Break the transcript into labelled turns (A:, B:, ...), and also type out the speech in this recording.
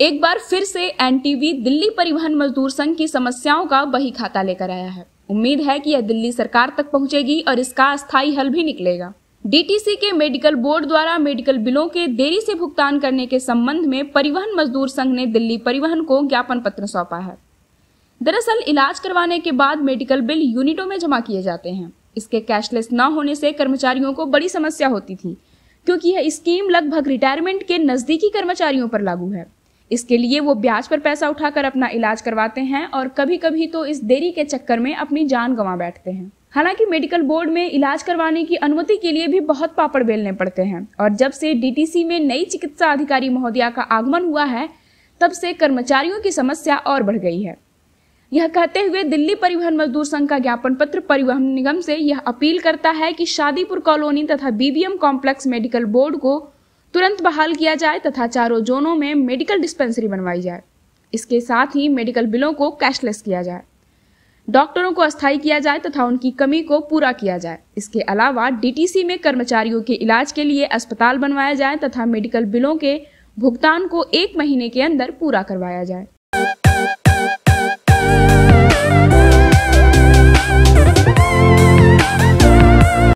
A: एक बार फिर से एनटीवी दिल्ली परिवहन मजदूर संघ की समस्याओं का बही खाता लेकर आया है उम्मीद है कि यह दिल्ली सरकार तक पहुंचेगी और इसका अस्थायी हल भी निकलेगा डीटीसी के मेडिकल बोर्ड द्वारा मेडिकल बिलों के देरी से भुगतान करने के संबंध में परिवहन मजदूर संघ ने दिल्ली परिवहन को ज्ञापन पत्र सौंपा है दरअसल इलाज करवाने के बाद मेडिकल बिल यूनिटों में जमा किए जाते हैं इसके कैशलेस न होने से कर्मचारियों को बड़ी समस्या होती थी क्योंकि यह स्कीम लगभग रिटायरमेंट के नजदीकी कर्मचारियों पर लागू है इसके लिए वो ब्याज पर पैसा उठाकर अपना इलाज करवाते हैं और कभी कभी तो इस देरी के चक्कर में अपनी जान गंवा बैठते हैं हालांकि मेडिकल बोर्ड में इलाज करवाने की अनुमति के लिए भी बहुत पापड़ बेलने पड़ते हैं और जब से डीटीसी में नई चिकित्सा अधिकारी महोदया का आगमन हुआ है तब से कर्मचारियों की समस्या और बढ़ गई है यह कहते हुए दिल्ली परिवहन मजदूर संघ का ज्ञापन पत्र परिवहन निगम से यह अपील करता है कि शादीपुर कॉलोनी तथा बीबीएम कॉम्प्लेक्स मेडिकल बोर्ड को तुरंत बहाल किया जाए तथा चारों जोनों में मेडिकल डिस्पेंसरी बनवाई जाए इसके साथ ही मेडिकल बिलों को कैशलेस किया जाए डॉक्टरों को अस्थायी किया जाए तथा उनकी कमी को पूरा किया जाए इसके अलावा डीटीसी में कर्मचारियों के इलाज के लिए अस्पताल बनवाया जाए तथा मेडिकल बिलों के भुगतान को एक महीने के अंदर पूरा करवाया जाए